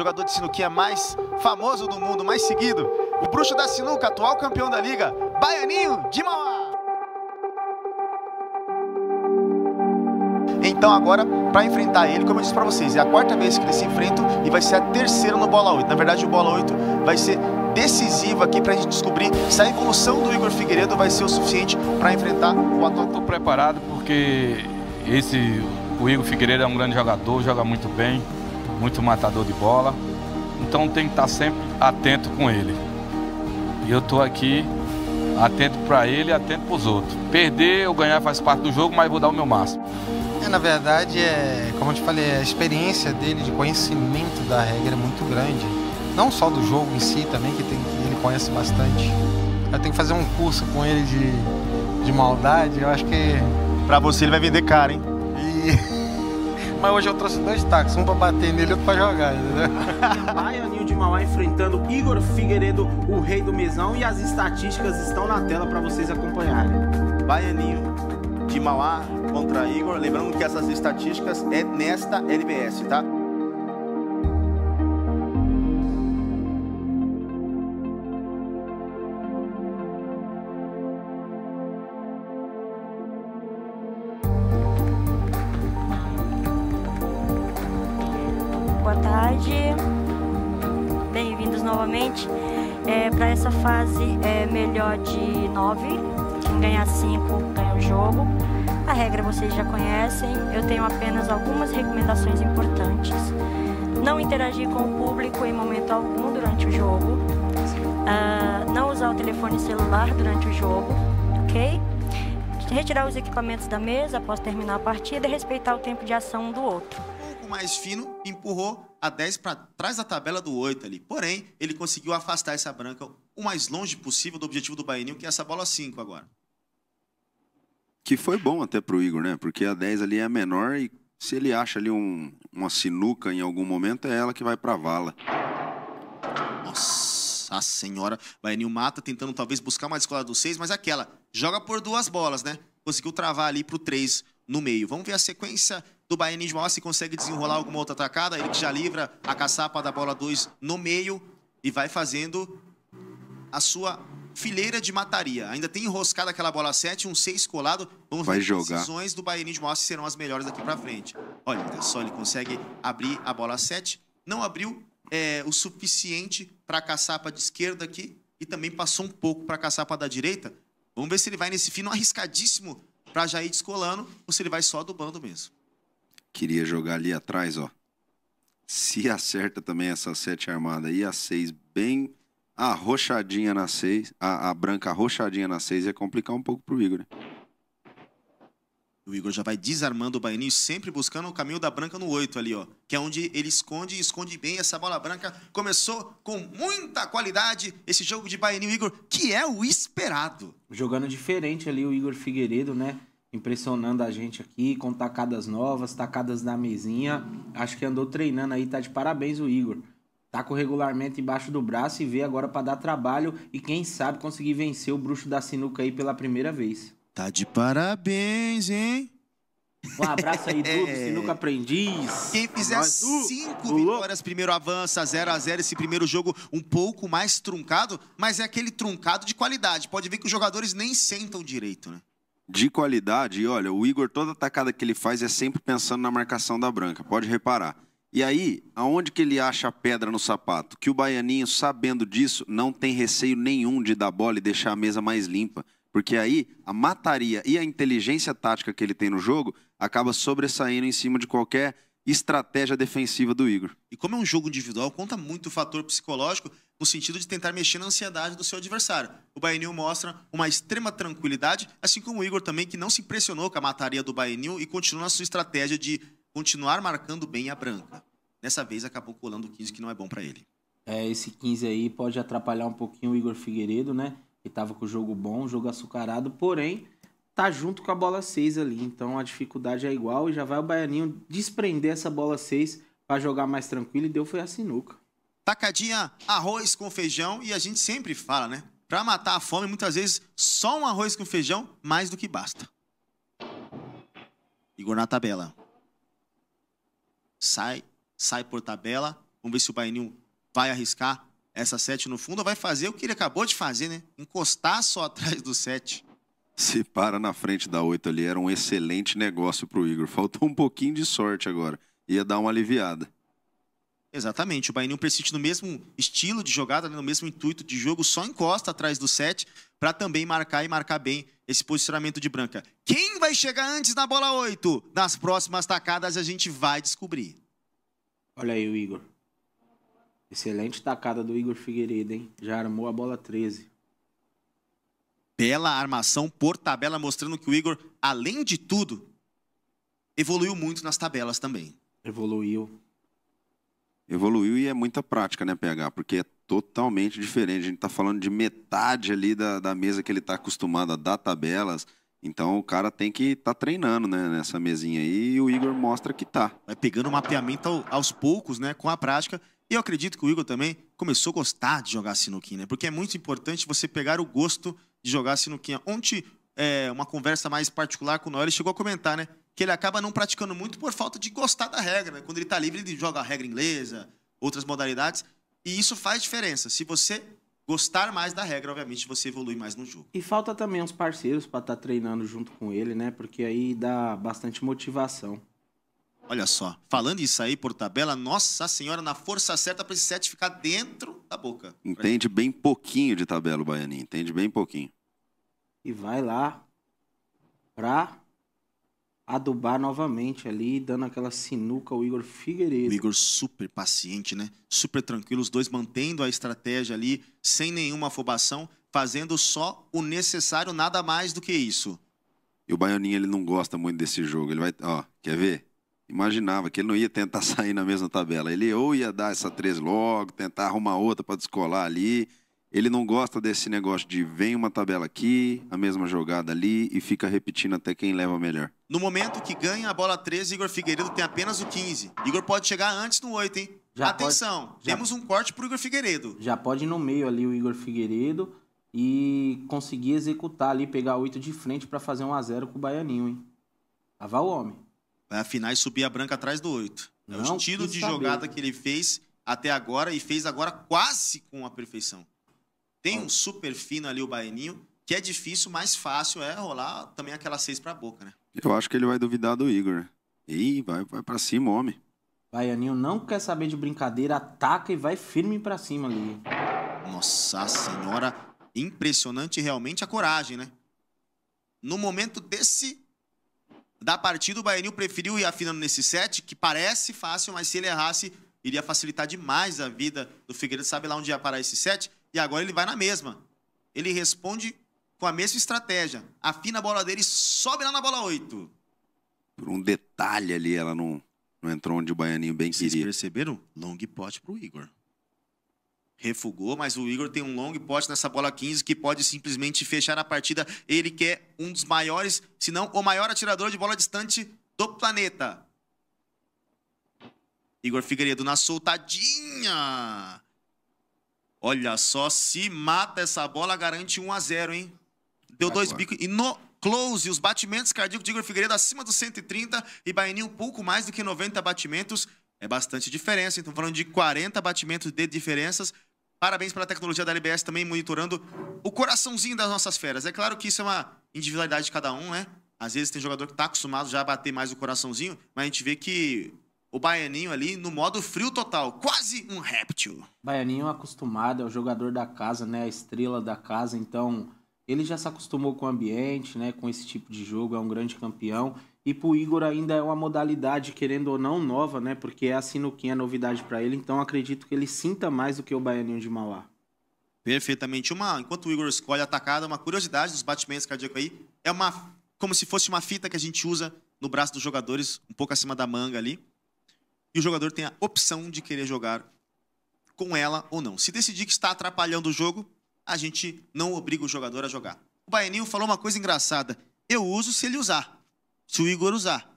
jogador de sinuquinha mais famoso do mundo, mais seguido, o bruxo da sinuca, atual campeão da liga, Baianinho de Mauá. Então agora, para enfrentar ele, como eu disse para vocês, é a quarta vez que eles se enfrentam e vai ser a terceira no Bola 8. Na verdade, o Bola 8 vai ser decisivo aqui para a gente descobrir se a evolução do Igor Figueiredo vai ser o suficiente para enfrentar o atual. Estou preparado porque esse, o Igor Figueiredo é um grande jogador, joga muito bem muito matador de bola. Então tem que estar sempre atento com ele. E eu estou aqui atento para ele e atento para os outros. Perder ou ganhar faz parte do jogo, mas vou dar o meu máximo. É, na verdade, é, como eu te falei, a experiência dele de conhecimento da regra é muito grande. Não só do jogo em si também, que, tem, que ele conhece bastante. Eu tenho que fazer um curso com ele de, de maldade, eu acho que. para você ele vai vender cara, hein? E... mas hoje eu trouxe dois táxis, um pra bater nele e outro pra jogar, entendeu? Baianinho de Mauá enfrentando Igor Figueiredo, o rei do mesão, e as estatísticas estão na tela para vocês acompanharem. Baianinho de Mauá contra Igor, lembrando que essas estatísticas é nesta LBS, tá? Quem ganhar cinco ganha o jogo. A regra vocês já conhecem. Eu tenho apenas algumas recomendações importantes. Não interagir com o público em momento algum durante o jogo. Uh, não usar o telefone celular durante o jogo, ok? Retirar os equipamentos da mesa após terminar a partida e respeitar o tempo de ação um do outro. Um pouco mais fino, empurrou a 10 para trás da tabela do 8 ali. Porém, ele conseguiu afastar essa branca o mais longe possível do objetivo do Bahia, que é essa bola 5 agora. Que foi bom até pro Igor, né? Porque a 10 ali é a menor e se ele acha ali um, uma sinuca em algum momento, é ela que vai pra vala. Nossa senhora. Baianinho mata, tentando talvez buscar uma escola do 6, mas aquela. Joga por duas bolas, né? Conseguiu travar ali pro 3 no meio. Vamos ver a sequência do Baianinho de Mauá, se consegue desenrolar alguma outra atacada. Ele que já livra a caçapa da bola 2 no meio e vai fazendo a sua fileira de mataria. Ainda tem enroscado aquela bola 7, um 6 colado. Vamos Vai ver jogar. as decisões do Bahrein de Mostra serão as melhores daqui para frente. Olha, só ele consegue abrir a bola 7. Não abriu é, o suficiente para a caçapa de esquerda aqui e também passou um pouco para a caçapa da direita. Vamos ver se ele vai nesse fino arriscadíssimo para já ir descolando ou se ele vai só do bando mesmo. Queria jogar ali atrás, ó. Se acerta também essa sete armada e a seis bem a roxadinha na 6, a, a, branca roxadinha na 6 ia é complicar um pouco pro Igor. Né? O Igor já vai desarmando o Baianinho, sempre buscando o caminho da branca no 8 ali, ó. Que é onde ele esconde e esconde bem essa bola branca. Começou com muita qualidade esse jogo de Baianinho Igor, que é o esperado. Jogando diferente ali o Igor Figueiredo, né? Impressionando a gente aqui, com tacadas novas, tacadas na mesinha. Acho que andou treinando aí, tá de parabéns o Igor. Tá com regularmente embaixo do braço e vê agora para dar trabalho e quem sabe conseguir vencer o bruxo da sinuca aí pela primeira vez. Tá de parabéns, hein? Um abraço aí, Dudu, é. Sinuca Aprendiz. Quem fizer Nós, cinco uh, vitórias, primeiro avança, 0 a 0 esse primeiro jogo um pouco mais truncado, mas é aquele truncado de qualidade. Pode ver que os jogadores nem sentam direito, né? De qualidade, e olha, o Igor, toda atacada que ele faz é sempre pensando na marcação da branca, pode reparar. E aí, aonde que ele acha a pedra no sapato? Que o baianinho, sabendo disso, não tem receio nenhum de dar bola e deixar a mesa mais limpa. Porque aí a mataria e a inteligência tática que ele tem no jogo acaba sobressaindo em cima de qualquer estratégia defensiva do Igor. E como é um jogo individual, conta muito o fator psicológico no sentido de tentar mexer na ansiedade do seu adversário. O baianinho mostra uma extrema tranquilidade, assim como o Igor também, que não se impressionou com a mataria do baianinho e continua na sua estratégia de continuar marcando bem a branca. Dessa vez acabou colando o 15 que não é bom para ele. É, esse 15 aí pode atrapalhar um pouquinho o Igor Figueiredo, né? Que tava com o jogo bom, jogo açucarado, porém tá junto com a bola 6 ali, então a dificuldade é igual e já vai o Baianinho desprender essa bola 6 para jogar mais tranquilo e deu foi a sinuca. Tacadinha, arroz com feijão e a gente sempre fala, né? Para matar a fome, muitas vezes só um arroz com feijão mais do que basta. Igor na tabela. Sai sai por tabela. Vamos ver se o Baininho vai arriscar essa 7 no fundo ou vai fazer o que ele acabou de fazer, né? Encostar só atrás do 7. Se para na frente da 8 ali, era um excelente negócio para o Igor. Faltou um pouquinho de sorte agora. Ia dar uma aliviada. Exatamente. O Baininho persiste no mesmo estilo de jogada, né? no mesmo intuito de jogo, só encosta atrás do 7 para também marcar e marcar bem esse posicionamento de branca. Quem vai chegar antes na bola 8? Nas próximas tacadas a gente vai descobrir. Olha aí o Igor. Excelente tacada do Igor Figueiredo, hein? Já armou a bola 13. Bela armação por tabela, mostrando que o Igor, além de tudo, evoluiu muito nas tabelas também. Evoluiu. Evoluiu e é muita prática, né, PH? Porque é totalmente diferente. A gente está falando de metade ali da, da mesa que ele está acostumado a dar tabelas então o cara tem que estar tá treinando né, nessa mesinha aí e o Igor mostra que tá. Vai pegando o mapeamento aos poucos, né, com a prática. E eu acredito que o Igor também começou a gostar de jogar sinuquinha, né? Porque é muito importante você pegar o gosto de jogar sinuquinha. Ontem, é, uma conversa mais particular com o Noel, ele chegou a comentar, né? Que ele acaba não praticando muito por falta de gostar da regra, né? Quando ele está livre, ele joga a regra inglesa, outras modalidades. E isso faz diferença. Se você gostar mais da regra, obviamente, você evolui mais no jogo. E falta também uns parceiros para estar tá treinando junto com ele, né? Porque aí dá bastante motivação. Olha só, falando isso aí por tabela, nossa senhora, na força certa para esse set ficar dentro da boca. Entende bem pouquinho de tabela Baianinho, entende bem pouquinho. E vai lá pra adubar novamente ali, dando aquela sinuca ao Igor Figueiredo. O Igor super paciente, né? Super tranquilo, os dois mantendo a estratégia ali, sem nenhuma afobação, fazendo só o necessário, nada mais do que isso. E o Baianinho, ele não gosta muito desse jogo. Ele vai, ó, quer ver? Imaginava que ele não ia tentar sair na mesma tabela. Ele ou ia dar essa três logo, tentar arrumar outra para descolar ali. Ele não gosta desse negócio de vem uma tabela aqui, a mesma jogada ali e fica repetindo até quem leva melhor. No momento que ganha a bola 13, Igor Figueiredo tem apenas o 15. Igor pode chegar antes no 8, hein? Já Atenção, pode, já, temos um corte pro Igor Figueiredo. Já pode ir no meio ali o Igor Figueiredo e conseguir executar ali, pegar 8 de frente para fazer um a 0 com o Baianinho, hein? Lavar o homem. Vai afinar e subir a branca atrás do 8. É não o estilo de saber. jogada que ele fez até agora e fez agora quase com a perfeição. Tem um super fino ali, o Baianinho, que é difícil, mais fácil é rolar também aquela seis pra boca, né? Eu acho que ele vai duvidar do Igor. Né? Ih, vai, vai pra cima, homem. Baianinho não quer saber de brincadeira, ataca e vai firme pra cima ali. Nossa senhora, impressionante realmente a coragem, né? No momento desse da partida, o Baianinho preferiu ir afinando nesse set, que parece fácil, mas se ele errasse, iria facilitar demais a vida do Figueiredo. Sabe lá onde ia parar esse set? E agora ele vai na mesma. Ele responde com a mesma estratégia. Afina a bola dele e sobe lá na bola 8. Por um detalhe ali, ela não, não entrou onde o Baianinho bem Vocês queria. perceberam? Long pot pro Igor. Refugou, mas o Igor tem um long pot nessa bola 15 que pode simplesmente fechar a partida. Ele que é um dos maiores, se não o maior atirador de bola distante do planeta. Igor Figueiredo na soltadinha. Olha só, se mata essa bola, garante 1 a 0 hein? Deu Agora. Tá dois bicos. E no close, os batimentos cardíacos de Igor Figueiredo acima dos 130 e Baianinho um pouco mais do que 90 batimentos. É bastante diferença. Então, falando de 40 batimentos de diferenças. Parabéns pela tecnologia da LBS também monitorando o coraçãozinho das nossas feras. É claro que isso é uma individualidade de cada um, né? Às vezes tem jogador que tá acostumado já a bater mais o coraçãozinho, mas a gente vê que o Baianinho ali no modo frio total, quase um réptil. Baianinho acostumado, é o jogador da casa, né, a estrela da casa, então ele já se acostumou com o ambiente, né, com esse tipo de jogo, é um grande campeão. E pro Igor ainda é uma modalidade, querendo ou não, nova, né, porque é assim no a é novidade para ele, então acredito que ele sinta mais do que o Baianinho de Mauá. Perfeitamente. Uma, enquanto o Igor escolhe a atacada, uma curiosidade dos batimentos cardíacos aí, é uma como se fosse uma fita que a gente usa no braço dos jogadores, um pouco acima da manga ali e o jogador tem a opção de querer jogar com ela ou não. Se decidir que está atrapalhando o jogo, a gente não obriga o jogador a jogar. O Baianinho falou uma coisa engraçada. Eu uso se ele usar. Se o Igor usar.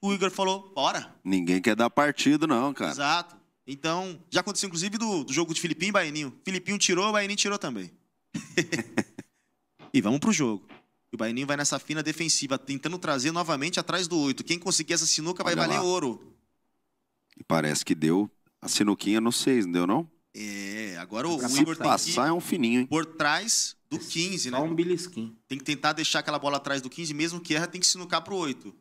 O Igor falou, bora. Ninguém quer dar partido, não, cara. Exato. Então, já aconteceu inclusive do, do jogo de Filipinho e Baianinho. Filipinho tirou, o Baianinho tirou também. e vamos para o jogo. o Baianinho vai nessa fina defensiva, tentando trazer novamente atrás do oito. Quem conseguir essa sinuca Olha vai valer lá. ouro. E parece que deu a sinuquinha no 6, não deu, não? É, agora o Se Igor passar é um fininho, hein? Por trás do 15, é né? Só um bilisquinho Tem que tentar deixar aquela bola atrás do 15, mesmo que erra, tem que sinucar pro 8.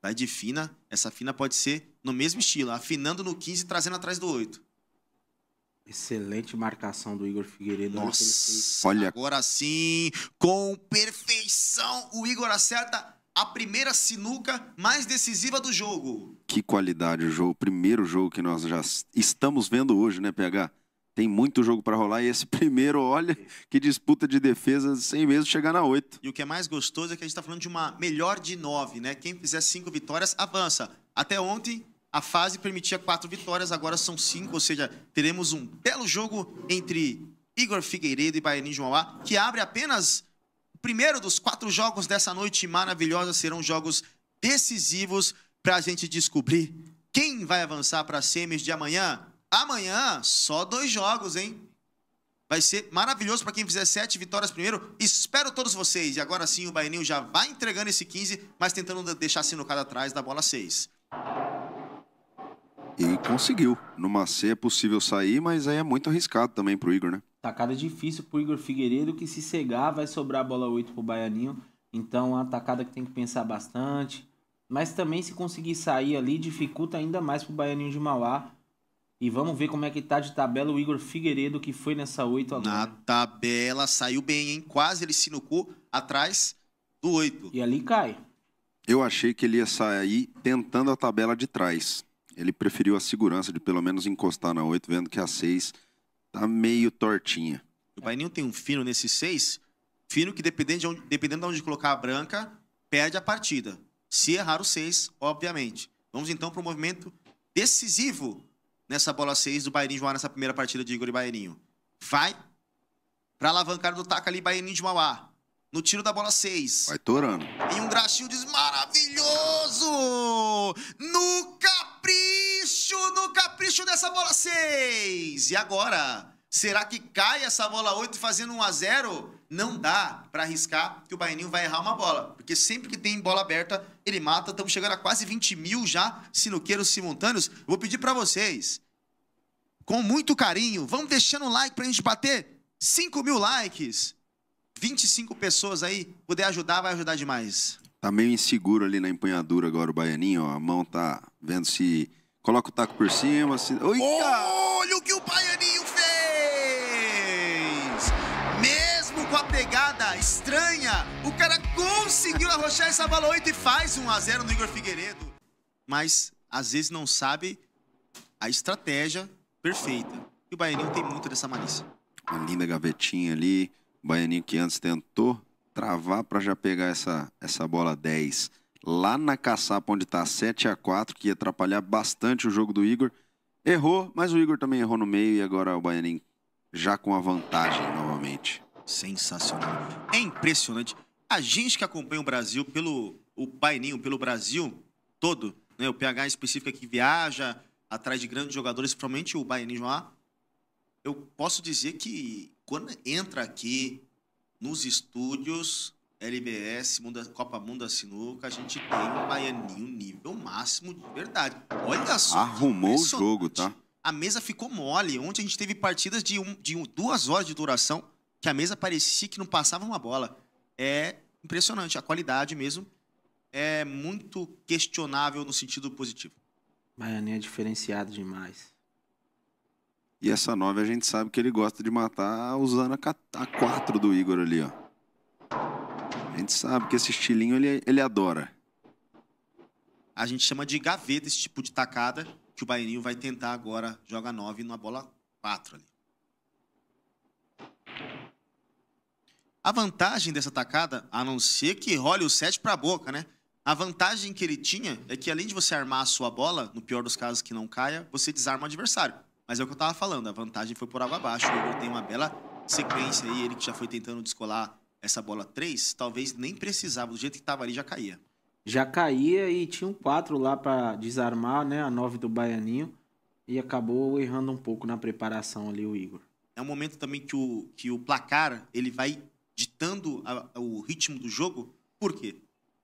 Vai de fina, essa fina pode ser no mesmo estilo, afinando no 15 e trazendo atrás do 8. Excelente marcação do Igor Figueiredo. Nossa, olha. Agora sim, com perfeição, o Igor acerta a primeira sinuca mais decisiva do jogo. Que qualidade o jogo, o primeiro jogo que nós já estamos vendo hoje, né, PH? Tem muito jogo para rolar e esse primeiro, olha, que disputa de defesa sem mesmo chegar na oito. E o que é mais gostoso é que a gente está falando de uma melhor de nove, né? Quem fizer cinco vitórias avança. Até ontem a fase permitia quatro vitórias, agora são cinco, ou seja, teremos um belo jogo entre Igor Figueiredo e Baianinho João A, que abre apenas primeiro dos quatro jogos dessa noite maravilhosa serão jogos decisivos para a gente descobrir quem vai avançar para as semis de amanhã. Amanhã, só dois jogos, hein? Vai ser maravilhoso para quem fizer sete vitórias primeiro. Espero todos vocês. E agora sim, o Bainil já vai entregando esse 15, mas tentando deixar a sinucada atrás da bola 6. E conseguiu. Numa C é possível sair, mas aí é muito arriscado também para o Igor, né? Tacada tá difícil pro Igor Figueiredo, que se cegar vai sobrar a bola 8 pro Baianinho. Então é uma tacada que tem que pensar bastante. Mas também se conseguir sair ali, dificulta ainda mais pro Baianinho de Mauá. E vamos ver como é que tá de tabela o Igor Figueiredo, que foi nessa 8 agora. Na tabela, saiu bem, hein? Quase ele se sinucou atrás do 8. E ali cai. Eu achei que ele ia sair tentando a tabela de trás. Ele preferiu a segurança de pelo menos encostar na 8, vendo que a 6 Tá meio tortinha. O Baininho tem um fino nesses seis, fino que dependendo de onde, dependendo de onde colocar a branca, perde a partida. Se errar o seis, obviamente. Vamos então para o movimento decisivo nessa bola 6 do Bairinho de Mauá nessa primeira partida de Igor e Bairinho. Vai para alavancar do taca ali Bairinho de Mauá. No tiro da bola 6. Vai torando. E um graxinho diz maravilhoso! No capricho no capricho dessa bola 6. E agora? Será que cai essa bola 8 fazendo 1 a 0 Não dá para arriscar que o Baianinho vai errar uma bola. Porque sempre que tem bola aberta, ele mata. Estamos chegando a quase 20 mil já sinuqueiros simultâneos. Vou pedir para vocês, com muito carinho, vamos deixando o like para a gente bater 5 mil likes. 25 pessoas aí, puder ajudar, vai ajudar demais. Tá meio inseguro ali na empunhadura agora o Baianinho. Ó. A mão tá vendo se Coloca o taco por cima. Assim... Olha o que o Baianinho fez! Mesmo com a pegada estranha, o cara conseguiu arrochar essa bola 8 e faz 1 a 0 no Igor Figueiredo. Mas às vezes não sabe a estratégia perfeita. E o Baianinho tem muito dessa malícia. Uma linda gavetinha ali. O Baianinho que antes tentou travar para já pegar essa, essa bola 10 lá na caçapa onde está 7 a 4 que ia atrapalhar bastante o jogo do Igor. Errou, mas o Igor também errou no meio e agora o Baianinho já com a vantagem novamente. Sensacional. É impressionante. A gente que acompanha o Brasil pelo o Baianinho, pelo Brasil todo, né, o PH específico que viaja atrás de grandes jogadores, principalmente o Baianinho lá, eu posso dizer que quando entra aqui nos estúdios, LBS, Mundo, Copa Mundo da Sinuca, a gente tem o baianinho nível máximo de verdade. Olha só. Arrumou o jogo, tá? A mesa ficou mole. Ontem a gente teve partidas de, um, de um, duas horas de duração que a mesa parecia que não passava uma bola. É impressionante. A qualidade mesmo é muito questionável no sentido positivo. Baianinho é diferenciado demais. E essa nova a gente sabe que ele gosta de matar usando a 4 do Igor ali, ó. A gente sabe que esse estilinho ele, ele adora. A gente chama de gaveta esse tipo de tacada que o Bairinho vai tentar agora. Joga 9 na bola 4 ali. A vantagem dessa tacada, a não ser que role o 7 para a boca, né? A vantagem que ele tinha é que além de você armar a sua bola, no pior dos casos que não caia, você desarma o adversário. Mas é o que eu tava falando, a vantagem foi por água abaixo. O Igor tem uma bela sequência aí, ele que já foi tentando descolar essa bola 3, talvez nem precisava, do jeito que estava ali já caía. Já caía e tinha um 4 lá para desarmar, né? A 9 do Baianinho. E acabou errando um pouco na preparação ali o Igor. É um momento também que o, que o placar ele vai ditando a, a, o ritmo do jogo. Por quê?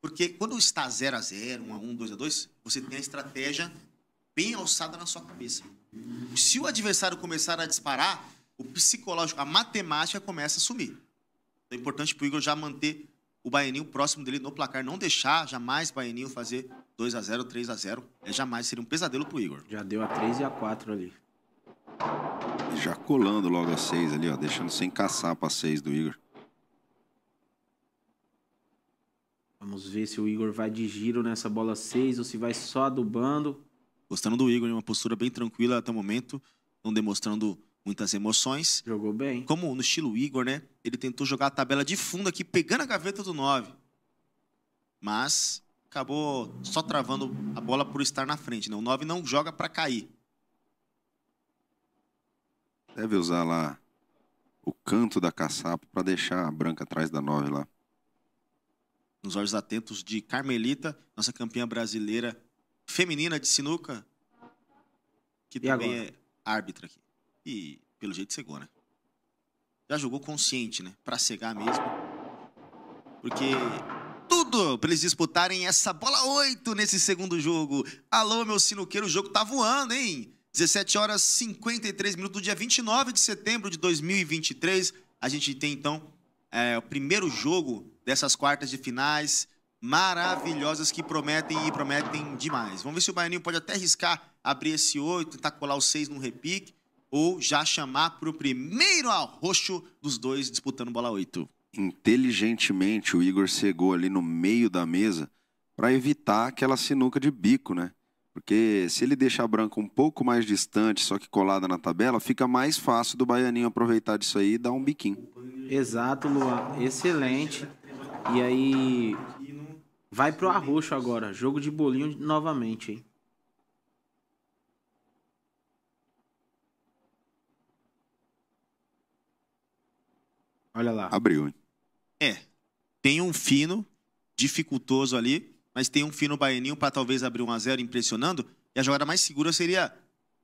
Porque quando está 0 x 0 1 x 1 2 x 2 você tem a estratégia bem alçada na sua cabeça. Se o adversário começar a disparar, o psicológico, a matemática começa a sumir. É importante pro Igor já manter o Baianinho próximo dele no placar, não deixar jamais o Baianinho fazer 2 a 0 3 a 0 É jamais, seria um pesadelo pro Igor. Já deu a 3 e a 4 ali. Já colando logo a 6 ali, ó, deixando sem caçar pra 6 do Igor. Vamos ver se o Igor vai de giro nessa bola 6 ou se vai só adubando. Gostando do Igor, uma postura bem tranquila até o momento, não demonstrando muitas emoções. Jogou bem. Como no estilo Igor, né? Ele tentou jogar a tabela de fundo aqui, pegando a gaveta do 9. Mas acabou só travando a bola por estar na frente. Né? O 9 não joga para cair. Deve usar lá o canto da caçapa para deixar a branca atrás da 9 lá. Nos olhos atentos de Carmelita, nossa campeã brasileira feminina de sinuca, que e também agora? é árbitra aqui. E pelo jeito cegou, né? Já jogou consciente, né? Pra cegar mesmo. Porque tudo pra eles disputarem essa bola 8 nesse segundo jogo. Alô, meu sinuqueiro, o jogo tá voando, hein? 17 horas 53 minutos do dia 29 de setembro de 2023. A gente tem então é, o primeiro jogo dessas quartas de finais maravilhosas que prometem e prometem demais. Vamos ver se o Baianinho pode até arriscar abrir esse 8, tentar colar o 6 no repique ou já chamar para o primeiro arroxo dos dois disputando bola 8. Inteligentemente, o Igor cegou ali no meio da mesa para evitar aquela sinuca de bico, né? Porque se ele deixar a branca um pouco mais distante, só que colada na tabela, fica mais fácil do Baianinho aproveitar disso aí e dar um biquinho. Exato, Luan. Excelente. E aí, vai pro arroxo agora. Jogo de bolinho novamente, hein? Olha lá. Abriu. hein? É. Tem um fino dificultoso ali, mas tem um fino baianinho para talvez abrir 1 a 0 impressionando. E a jogada mais segura seria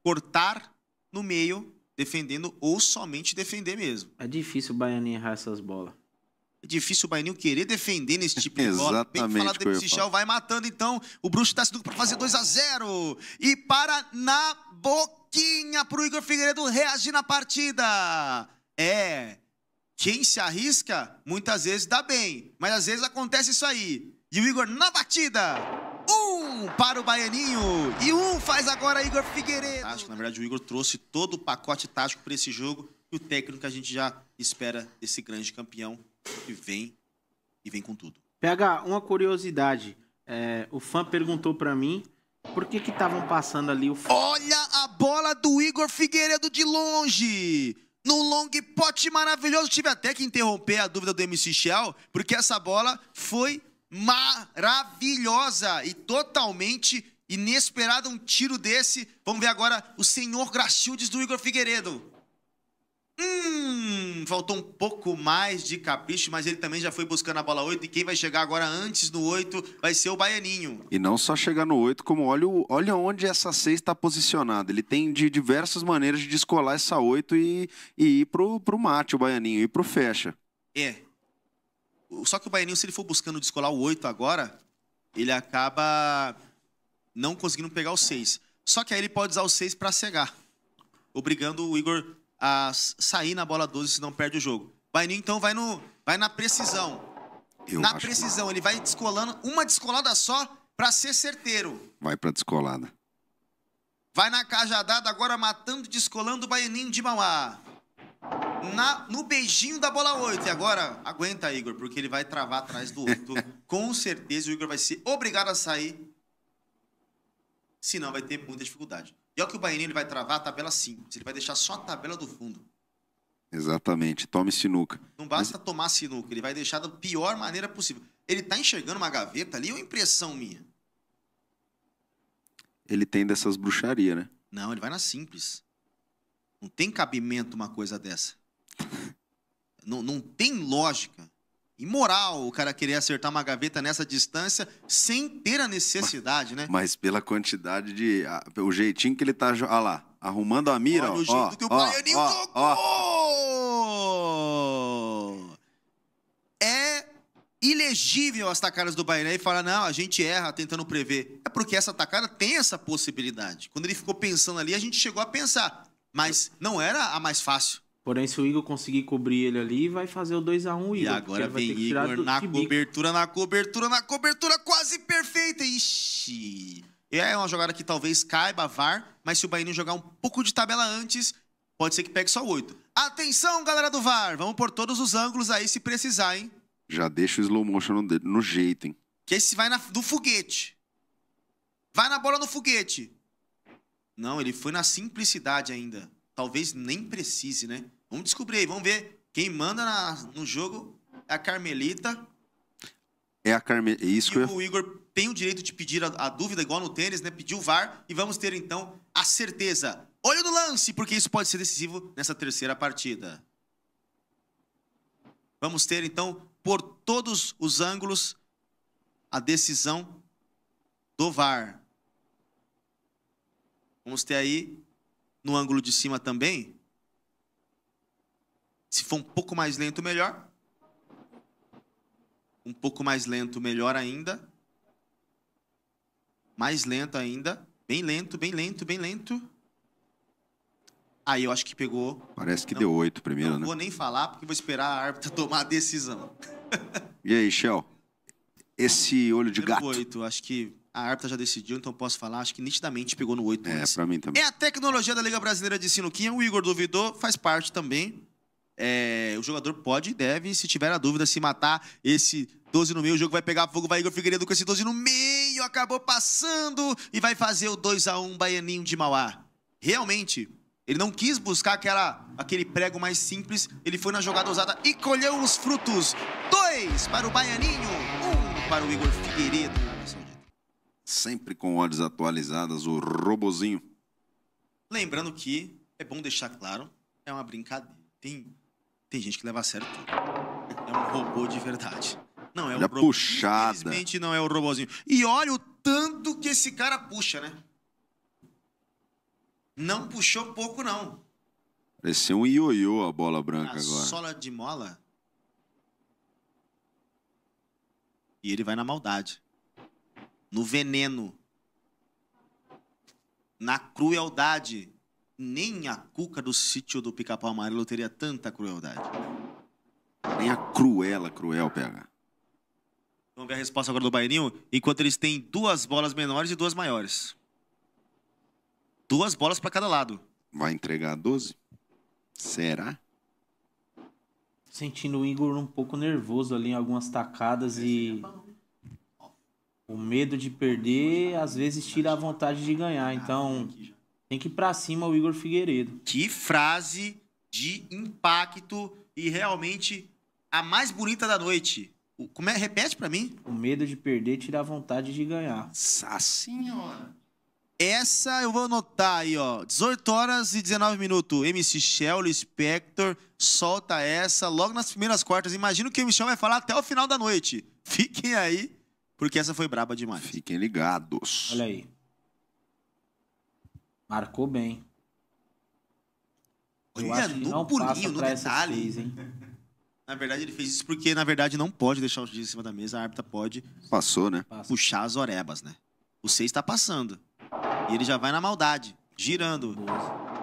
cortar no meio, defendendo ou somente defender mesmo. É difícil o baianinho errar essas bolas. É difícil o Baianinho querer defender nesse tipo de bola. Bem que falar de vai matando então. O Bruxo está sendo para fazer 2 a 0 E para na boquinha para o Igor Figueiredo reagir na partida. É, quem se arrisca, muitas vezes dá bem, mas às vezes acontece isso aí. E o Igor na batida! Um para o Baianinho e um faz agora Igor Figueiredo. Acho que na verdade o Igor trouxe todo o pacote tático para esse jogo e o técnico que a gente já espera desse grande campeão que vem e vem com tudo. Pega uma curiosidade. É, o fã perguntou para mim por que que estavam passando ali o. Olha a bola do Igor Figueiredo de longe! num long pot maravilhoso. Tive até que interromper a dúvida do MC Shell, porque essa bola foi maravilhosa e totalmente inesperada. Um tiro desse. Vamos ver agora o senhor Graxildes do Igor Figueiredo. Hum, faltou um pouco mais de capricho, mas ele também já foi buscando a bola 8. E quem vai chegar agora antes no 8 vai ser o Baianinho. E não só chegar no 8, como olha, olha onde essa 6 está posicionada. Ele tem de diversas maneiras de descolar essa 8 e, e ir pro, pro mate, o Baianinho, ir pro fecha. É. Só que o Baianinho, se ele for buscando descolar o 8 agora, ele acaba não conseguindo pegar o 6. Só que aí ele pode usar o 6 para cegar, obrigando o Igor a sair na bola 12, senão perde o jogo. Baininho, então vai no vai na precisão. Eu na precisão, que... ele vai descolando uma descolada só para ser certeiro. Vai para descolada. Vai na cajadada agora matando, descolando o Baianinho de Mauá. Na, no beijinho da bola 8. E agora, aguenta, Igor, porque ele vai travar atrás do 8. Com certeza o Igor vai ser obrigado a sair. Senão vai ter muita dificuldade. E olha que o Bahia ele vai travar a tabela simples Ele vai deixar só a tabela do fundo. Exatamente. Tome sinuca. Não basta Mas... tomar sinuca. Ele vai deixar da pior maneira possível. Ele tá enxergando uma gaveta ali ou impressão minha? Ele tem dessas bruxaria, né? Não, ele vai na simples. Não tem cabimento uma coisa dessa. não, não tem lógica imoral o cara querer acertar uma gaveta nessa distância sem ter a necessidade, mas, né? Mas pela quantidade de. A, o jeitinho que ele tá. Olha lá, arrumando a mira. Olha ó, o jeito ó, que o ó, Baianinho ó, tocou! Ó. É ilegível as tacadas do Bahia né? e falar, não, a gente erra tentando prever. É porque essa tacada tem essa possibilidade. Quando ele ficou pensando ali, a gente chegou a pensar. Mas não era a mais fácil. Porém, se o Igor conseguir cobrir ele ali, vai fazer o 2x1 um, Igor. E agora vem Igor na cobertura, na cobertura, na cobertura quase perfeita. Ixi! É uma jogada que talvez caiba VAR, mas se o Bahia jogar um pouco de tabela antes, pode ser que pegue só oito. Atenção, galera do VAR! Vamos por todos os ângulos aí se precisar, hein? Já deixa o slow motion no, dedo, no jeito, hein? Que esse vai na, do foguete. Vai na bola no foguete. Não, ele foi na simplicidade ainda. Talvez nem precise, né? Vamos descobrir aí, vamos ver. Quem manda na, no jogo é a Carmelita. É a Carmelita. É isso e o Igor tem o direito de pedir a, a dúvida, igual no tênis, né? Pedir o VAR e vamos ter então a certeza. Olho no lance, porque isso pode ser decisivo nessa terceira partida. Vamos ter então, por todos os ângulos, a decisão do VAR. Vamos ter aí no ângulo de cima também se for um pouco mais lento, melhor. Um pouco mais lento, melhor ainda. Mais lento ainda. Bem lento, bem lento, bem lento. Aí eu acho que pegou. Parece que não, deu oito primeiro, não né? Não vou nem falar, porque vou esperar a árbitra tomar a decisão. e aí, Shell? Esse olho de pegou gato. oito, acho que a árbitra já decidiu, então posso falar. Acho que nitidamente pegou no oito. É, para pra mim também. É a tecnologia da Liga Brasileira de Sinuquinha. É o Igor duvidou, faz parte também. É, o jogador pode e deve, se tiver a dúvida, se matar esse 12 no meio, o jogo vai pegar fogo, vai Igor Figueiredo com esse 12 no meio, acabou passando e vai fazer o 2 a 1 Baianinho de Mauá. Realmente, ele não quis buscar aquela, aquele prego mais simples, ele foi na jogada ousada e colheu os frutos. 2 para o Baianinho, 1 um para o Igor Figueiredo. Sempre com odds atualizadas, o Robozinho. Lembrando que, é bom deixar claro, é uma brincadeira. Tem tem gente que leva a sério tudo. É um robô de verdade. Não é um robô. puxada. Infelizmente não é o robôzinho. E olha o tanto que esse cara puxa, né? Não puxou pouco, não. Pareceu um ioiô a bola branca a agora. Sola de mola. E ele vai na maldade. No veneno. Na crueldade nem a cuca do sítio do Pica-Pau Amarelo teria tanta crueldade. Nem a cruela cruel, pega. Vamos ver a resposta agora do Bairinho, enquanto eles têm duas bolas menores e duas maiores. Duas bolas para cada lado. Vai entregar 12? Será? Sentindo o Igor um pouco nervoso ali em algumas tacadas e o medo de perder às vezes tira a vontade de ganhar. Ah, então, tem que ir pra cima o Igor Figueiredo. Que frase de impacto e realmente a mais bonita da noite. Como é? Repete para mim. O medo de perder tira a vontade de ganhar. Nossa senhora. Essa eu vou anotar aí, ó. 18 horas e 19 minutos. MC Shell, Spector, solta essa logo nas primeiras quartas. Imagino que o Michel vai falar até o final da noite. Fiquem aí, porque essa foi braba demais. Fiquem ligados. Olha aí. Marcou bem. Eu Olha, no pulinho, no detalhe. hein? Na verdade, ele fez isso porque, na verdade, não pode deixar o dias em cima da mesa. A árbitra pode Passou, né? puxar as orebas, né? O 6 está passando. E ele já vai na maldade, girando,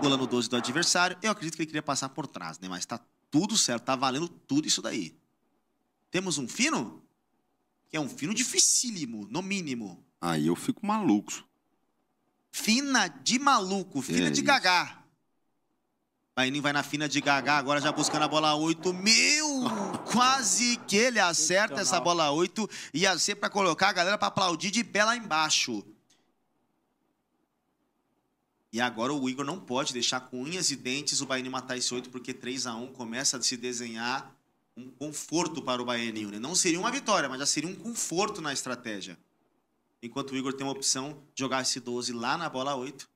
pulando o 12 do adversário. Eu acredito que ele queria passar por trás, né? Mas está tudo certo, tá valendo tudo isso daí. Temos um fino? Que é um fino dificílimo, no mínimo. Aí eu fico maluco. Fina de maluco, fina é de gagá. Maininho vai na fina de Gagá, agora já buscando a bola 8. Meu! Quase que ele acerta essa bola 8. Ia ser para colocar a galera para aplaudir de pé lá embaixo. E agora o Igor não pode deixar com unhas e dentes o Baianinho matar esse 8, porque 3 a 1 começa a se desenhar um conforto para o Baianinho. Né? Não seria uma vitória, mas já seria um conforto na estratégia. Enquanto o Igor tem uma opção de jogar esse 12 lá na bola 8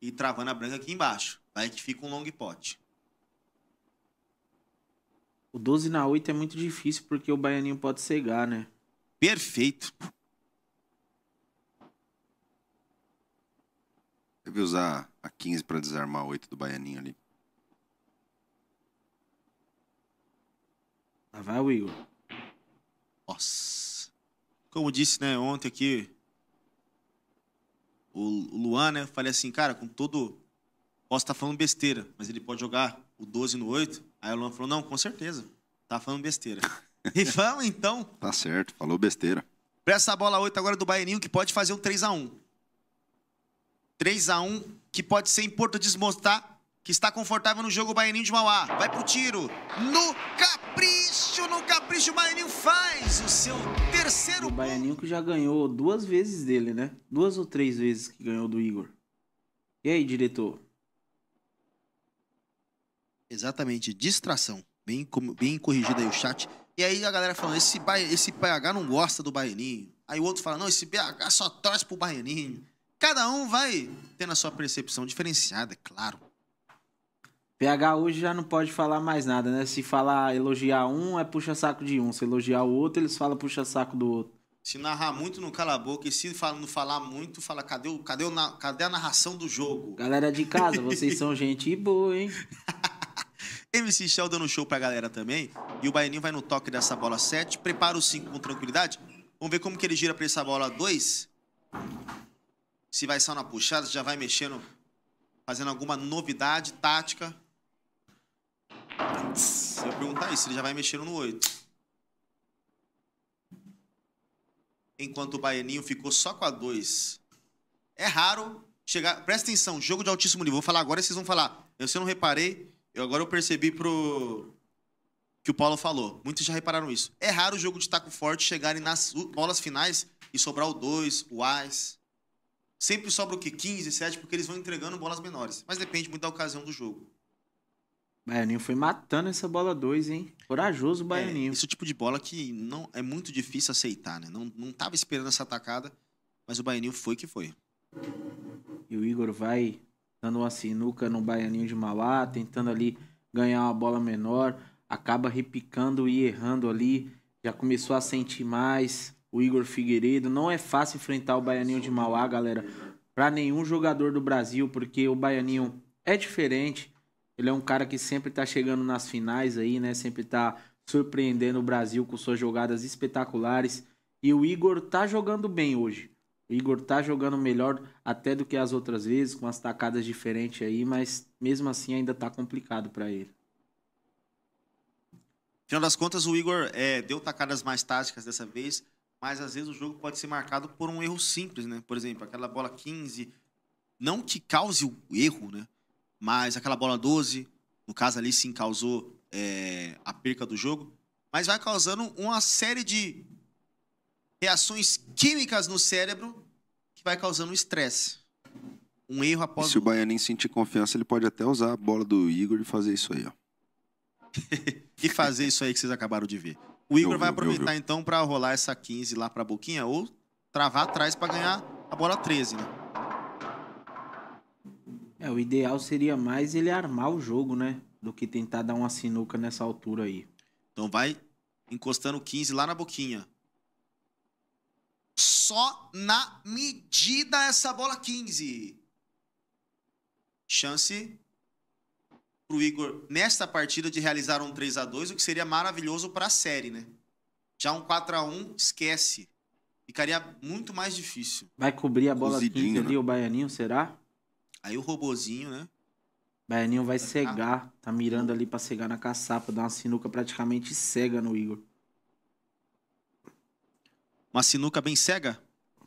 e travando a branca aqui embaixo. Aí que fica um long pot. O 12 na 8 é muito difícil porque o baianinho pode cegar, né? Perfeito. Deve usar a 15 para desarmar a 8 do baianinho ali. Lá vai o Igor. Nossa como disse né, ontem aqui, o Luan, né? Falei assim, cara, com todo. Posso estar tá falando besteira, mas ele pode jogar o 12 no 8. Aí o Luan falou, não, com certeza. Tá falando besteira. e vamos então. Tá certo, falou besteira. Pra essa bola 8 agora do Baianinho, que pode fazer um 3 x 1 3 x 1 que pode ser em Porto desmontar que está confortável no jogo, o Baianinho de Mauá. Vai pro tiro. No capricho, no capricho, o Baianinho faz o seu terceiro. O Baianinho que já ganhou duas vezes dele, né? Duas ou três vezes que ganhou do Igor. E aí, diretor? Exatamente, distração. Bem, bem corrigido aí o chat. E aí a galera falando, esse, esse PH não gosta do Baianinho. Aí o outro fala, não, esse PH só torce pro Baianinho. Cada um vai tendo a sua percepção diferenciada, é claro. PH hoje já não pode falar mais nada, né? Se falar elogiar um, é puxa saco de um. Se elogiar o outro, eles falam puxa saco do outro. Se narrar muito, não cala a boca. E se não falar muito, fala cadê, o, cadê, o, cadê a narração do jogo? Galera de casa, vocês são gente boa, hein? MC Shell dando show pra galera também. E o Baianinho vai no toque dessa bola 7. Prepara o 5 com tranquilidade. Vamos ver como que ele gira pra essa bola 2. Se vai só na puxada, já vai mexendo, fazendo alguma novidade tática. Se eu perguntar isso, ele já vai mexendo no 8. Enquanto o Baianinho ficou só com a 2. É raro chegar. Presta atenção, jogo de altíssimo nível. Vou falar agora e vocês vão falar. Eu se eu não reparei, eu agora eu percebi pro que o Paulo falou. Muitos já repararam isso. É raro o jogo de taco forte chegarem nas bolas finais e sobrar o 2, o AS. Sempre sobra o que? 15, 7, porque eles vão entregando bolas menores. Mas depende muito da ocasião do jogo. Baianinho foi matando essa bola 2, hein? Corajoso o é, Baianinho. É, esse tipo de bola que não é muito difícil aceitar, né? Não, não tava esperando essa atacada, mas o Baianinho foi que foi. E o Igor vai dando uma sinuca no Baianinho de Mauá, tentando ali ganhar uma bola menor, acaba repicando e errando ali, já começou a sentir mais o Igor Figueiredo. Não é fácil enfrentar o Baianinho de Mauá, galera, para nenhum jogador do Brasil, porque o Baianinho é diferente, ele é um cara que sempre está chegando nas finais aí, né? Sempre está surpreendendo o Brasil com suas jogadas espetaculares. E o Igor tá jogando bem hoje. O Igor tá jogando melhor até do que as outras vezes, com as tacadas diferentes aí, mas mesmo assim ainda tá complicado para ele. Afinal das contas, o Igor é, deu tacadas mais táticas dessa vez, mas às vezes o jogo pode ser marcado por um erro simples, né? Por exemplo, aquela bola 15, não que cause o erro, né? mas aquela bola 12, no caso ali sim causou é, a perca do jogo, mas vai causando uma série de reações químicas no cérebro que vai causando estresse. Um erro após. E se o Baianinho sentir confiança, ele pode até usar a bola do Igor e fazer isso aí, ó. e fazer isso aí que vocês acabaram de ver. O Igor eu vai aproveitar viu, então para rolar essa 15 lá para a boquinha ou travar atrás para ganhar a bola 13, né? É, o ideal seria mais ele armar o jogo, né? Do que tentar dar uma sinuca nessa altura aí. Então vai encostando 15 lá na boquinha. Só na medida essa bola 15. Chance pro Igor nesta partida de realizar um 3 a 2, o que seria maravilhoso para a série, né? Já um 4 a 1, esquece. Ficaria muito mais difícil. Vai cobrir a bola Cozidinho, 15 ali né? o baianinho, será? será? Aí o robozinho, né? Baianinho vai cegar. Tá mirando ali pra cegar na caçapa. Dá uma sinuca praticamente cega no Igor. Uma sinuca bem cega?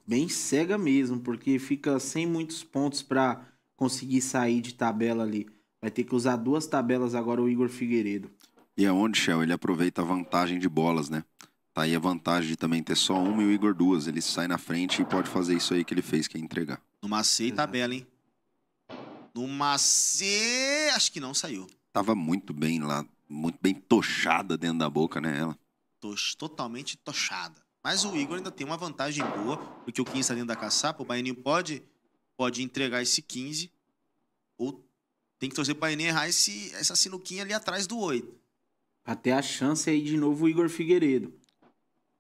Bem cega mesmo, porque fica sem muitos pontos para conseguir sair de tabela ali. Vai ter que usar duas tabelas agora o Igor Figueiredo. E aonde, é chel? Shell? Ele aproveita a vantagem de bolas, né? Tá aí a vantagem de também ter só uma e o Igor duas. Ele sai na frente e pode fazer isso aí que ele fez, que é entregar. Numa C tabela, hein? No Macê, acho que não saiu. Tava muito bem lá, muito bem tochada dentro da boca, né, ela? Tosh, totalmente tochada. Mas o Igor ainda tem uma vantagem boa, porque o 15 está dentro da caçapa, o Baianinho pode, pode entregar esse 15, ou tem que torcer para o Baianinho errar esse, essa sinuquinha ali atrás do 8. Até a chance aí de novo o Igor Figueiredo.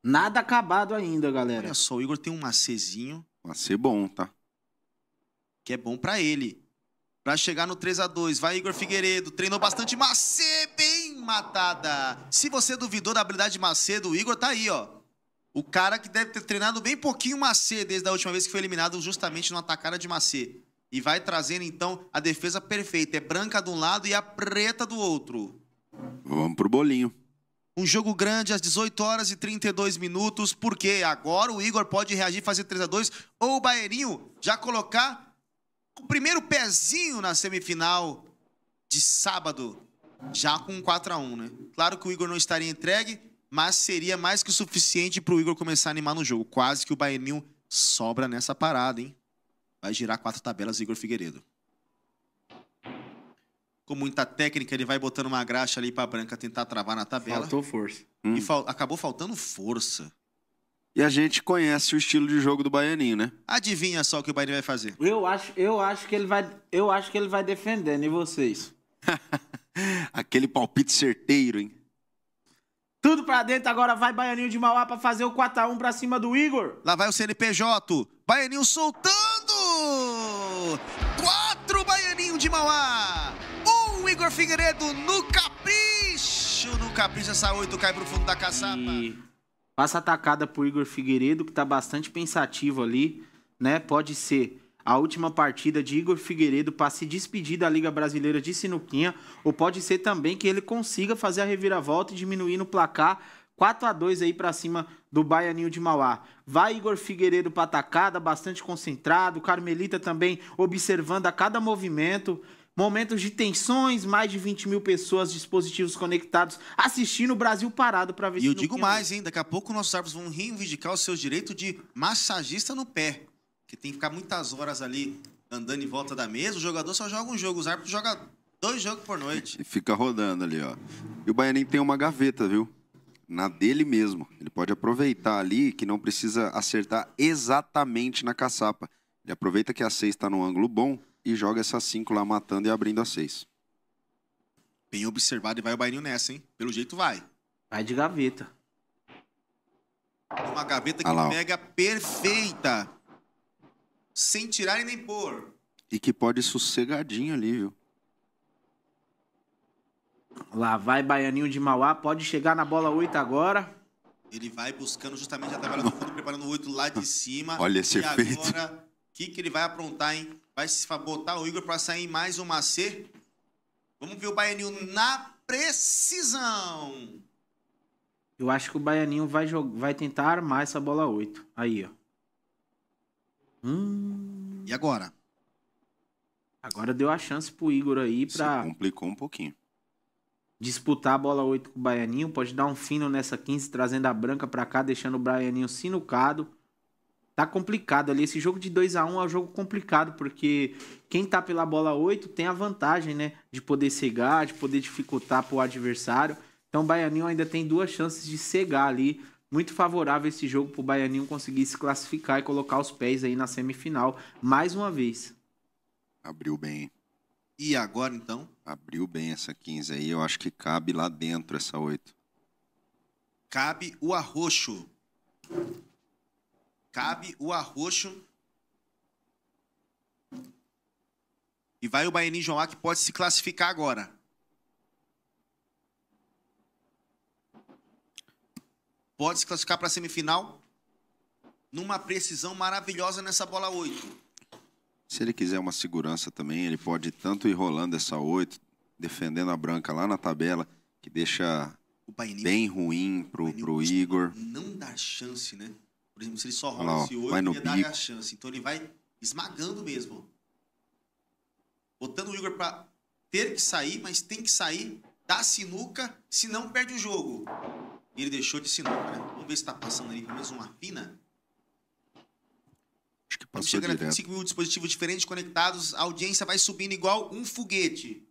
Nada acabado ainda, galera. Olha só, o Igor tem um macezinho. Macê bom, tá? Que é bom para ele para chegar no 3 a 2 Vai Igor Figueiredo, treinou bastante Macê, bem matada. Se você duvidou da habilidade de Macedo, o Igor tá aí, ó. O cara que deve ter treinado bem pouquinho Macê desde a última vez que foi eliminado justamente no tacada de Macê. E vai trazendo então a defesa perfeita. É branca de um lado e a preta do outro. Vamos pro bolinho. Um jogo grande às 18 horas e 32 minutos, porque agora o Igor pode reagir e fazer 3 a 2 ou o Baerinho já colocar o primeiro pezinho na semifinal de sábado, já com um 4 a 1 né? Claro que o Igor não estaria entregue, mas seria mais que o suficiente para o Igor começar a animar no jogo. Quase que o Baianinho sobra nessa parada, hein? Vai girar quatro tabelas Igor Figueiredo. Com muita técnica, ele vai botando uma graxa ali para Branca tentar travar na tabela. Faltou força. Hum. E fal acabou faltando força. E a gente conhece o estilo de jogo do Baianinho, né? Adivinha só o que o Baianinho vai fazer. Eu acho, eu acho que ele vai, eu acho que ele vai defendendo e vocês. Aquele palpite certeiro, hein? Tudo para dentro, agora vai Baianinho de Mauá para fazer o 4 a 1 para cima do Igor. Lá vai o CNPJ. Baianinho soltando! 4 Baianinho de Mauá. 1 um, Igor Figueiredo no capricho. No capricho essa 8 cai pro fundo da caçapa. E... Passa atacada por Igor Figueiredo, que está bastante pensativo ali, né? Pode ser a última partida de Igor Figueiredo para se despedir da Liga Brasileira de Sinuquinha, ou pode ser também que ele consiga fazer a reviravolta e diminuir no placar 4 a 2 aí para cima do Baianinho de Mauá. Vai Igor Figueiredo para atacada, bastante concentrado, Carmelita também observando a cada movimento, Momentos de tensões, mais de 20 mil pessoas, dispositivos conectados, assistindo o Brasil parado para ver e se. E eu digo mais, hein? Daqui a pouco nossos árbitros vão reivindicar o seu direito de massagista no pé. Que tem que ficar muitas horas ali andando em volta da mesa. O jogador só joga um jogo, os árbitros jogam dois jogos por noite. E fica rodando ali, ó. E o Baianinho tem uma gaveta, viu? Na dele mesmo. Ele pode aproveitar ali que não precisa acertar exatamente na caçapa. Ele aproveita que a 6 está tá no ângulo bom e joga essa 5 lá matando e abrindo a 6. Bem observado e vai o baianinho nessa, hein? Pelo jeito vai. Vai de gaveta. Uma gaveta que lá, pega perfeita. Sem tirar e nem pôr. E que pode ir sossegadinho ali, viu? Lá vai Baianinho de Mauá, pode chegar na bola 8 agora. Ele vai buscando justamente a tabela do fundo, preparando o 8 lá de cima. Olha esse e efeito. agora que, que ele vai aprontar, hein? Vai botar o Igor para sair em mais uma C. Vamos ver o Baianinho na precisão. Eu acho que o Baianinho vai, vai tentar armar essa bola 8. Aí, ó. Hum... E agora? Agora deu a chance pro Igor aí pra. Se complicou um pouquinho. Disputar a bola 8 com o Baianinho. Pode dar um fino nessa 15, trazendo a branca pra cá, deixando o Baianinho sinucado tá complicado ali. Esse jogo de 2 a 1 um é um jogo complicado, porque quem tá pela bola 8 tem a vantagem, né? De poder cegar, de poder dificultar pro adversário. Então o Baianinho ainda tem duas chances de cegar ali. Muito favorável esse jogo pro Baianinho conseguir se classificar e colocar os pés aí na semifinal mais uma vez. Abriu bem. E agora então? Abriu bem essa 15 aí, eu acho que cabe lá dentro essa 8. Cabe o arroxo cabe o Arroxo. E vai o Baianinho João A que pode se classificar agora. Pode se classificar para a semifinal numa precisão maravilhosa nessa bola 8. Se ele quiser uma segurança também, ele pode tanto ir rolando essa 8, defendendo a branca lá na tabela, que deixa bem ruim pro, pro Igor. Não dá chance, né? Por exemplo, se ele só rola esse 8, ele ia dar a chance. Então ele vai esmagando mesmo. Botando o Igor pra ter que sair, mas tem que sair da sinuca, senão perde o jogo. E ele deixou de sinuca, né? Vamos ver se tá passando ali pelo menos uma fina. Acho que passou Chegando direto. a 25 mil dispositivos diferentes conectados, a audiência vai subindo igual um foguete.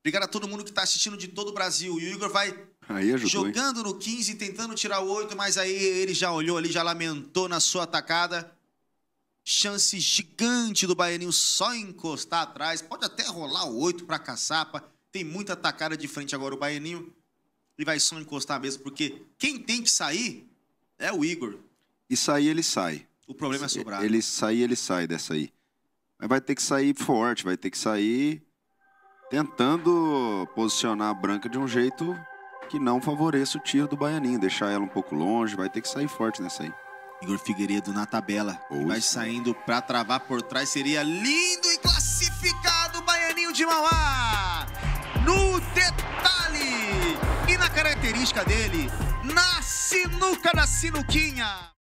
Obrigado a todo mundo que está assistindo de todo o Brasil. E o Igor vai Aí ajudou, jogando hein? no 15, tentando tirar o 8, mas aí ele já olhou ali, já lamentou na sua atacada. Chance gigante do Baianinho só encostar atrás. Pode até rolar o 8 para caçapa. Tem muita atacada de frente agora o Baianinho. Ele vai só encostar mesmo, porque quem tem que sair é o Igor. E sair ele sai. O problema é sobrar. Ele sair, ele sai dessa aí. Mas vai ter que sair forte, vai ter que sair tentando posicionar a branca de um jeito que não favoreça o tiro do Baianinho. Deixar ela um pouco longe, vai ter que sair forte nessa aí. Igor Figueiredo na tabela. Vai saindo para travar por trás. Seria lindo e classificado o Baianinho de Mauá. No detalhe e na característica dele, na sinuca da sinuquinha.